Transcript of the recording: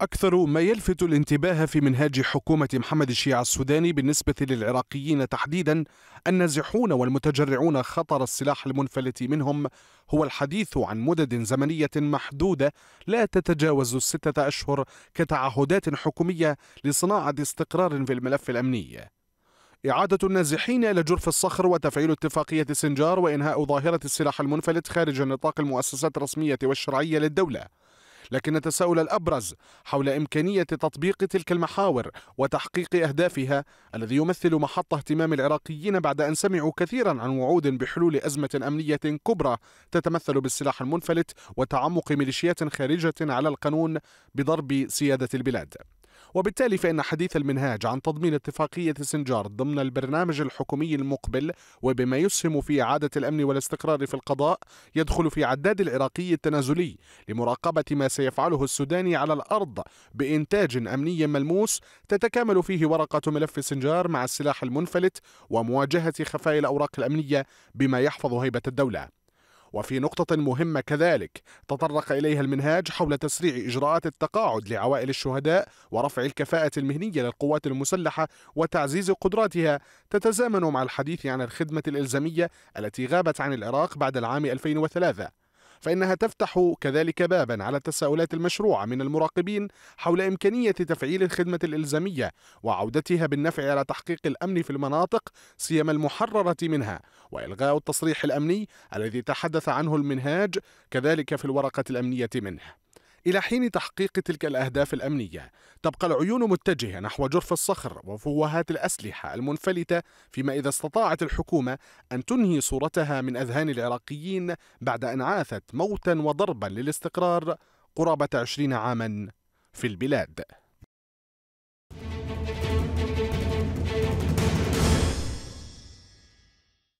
أكثر ما يلفت الانتباه في منهاج حكومة محمد الشيع السوداني بالنسبة للعراقيين تحديدا النازحون والمتجرعون خطر السلاح المنفلت منهم هو الحديث عن مدد زمنية محدودة لا تتجاوز الستة أشهر كتعهدات حكومية لصناعة استقرار في الملف الأمني إعادة النازحين إلى جرف الصخر وتفعيل اتفاقية سنجار وإنهاء ظاهرة السلاح المنفلت خارج نطاق المؤسسات الرسمية والشرعية للدولة لكن التساؤل الأبرز حول إمكانية تطبيق تلك المحاور وتحقيق أهدافها الذي يمثل محط اهتمام العراقيين بعد أن سمعوا كثيرا عن وعود بحلول أزمة أمنية كبرى تتمثل بالسلاح المنفلت وتعمق ميليشيات خارجة على القانون بضرب سيادة البلاد وبالتالي فإن حديث المنهاج عن تضمين اتفاقية سنجار ضمن البرنامج الحكومي المقبل وبما يسهم في إعادة الأمن والاستقرار في القضاء يدخل في عداد العراقي التنازلي لمراقبة ما سيفعله السوداني على الأرض بإنتاج أمني ملموس تتكامل فيه ورقة ملف سنجار مع السلاح المنفلت ومواجهة خفايا الأوراق الأمنية بما يحفظ هيبة الدولة وفي نقطة مهمة كذلك تطرق إليها المنهاج حول تسريع إجراءات التقاعد لعوائل الشهداء ورفع الكفاءة المهنية للقوات المسلحة وتعزيز قدراتها تتزامن مع الحديث عن الخدمة الإلزامية التي غابت عن العراق بعد العام 2003 فإنها تفتح كذلك بابا على التساؤلات المشروعة من المراقبين حول إمكانية تفعيل الخدمة الإلزامية وعودتها بالنفع على تحقيق الأمن في المناطق سيما المحررة منها وإلغاء التصريح الأمني الذي تحدث عنه المنهاج كذلك في الورقة الأمنية منه إلى حين تحقيق تلك الأهداف الأمنية تبقى العيون متجهة نحو جرف الصخر وفوهات الأسلحة المنفلتة فيما إذا استطاعت الحكومة أن تنهي صورتها من أذهان العراقيين بعد أن عاثت موتا وضربا للاستقرار قرابة عشرين عاما في البلاد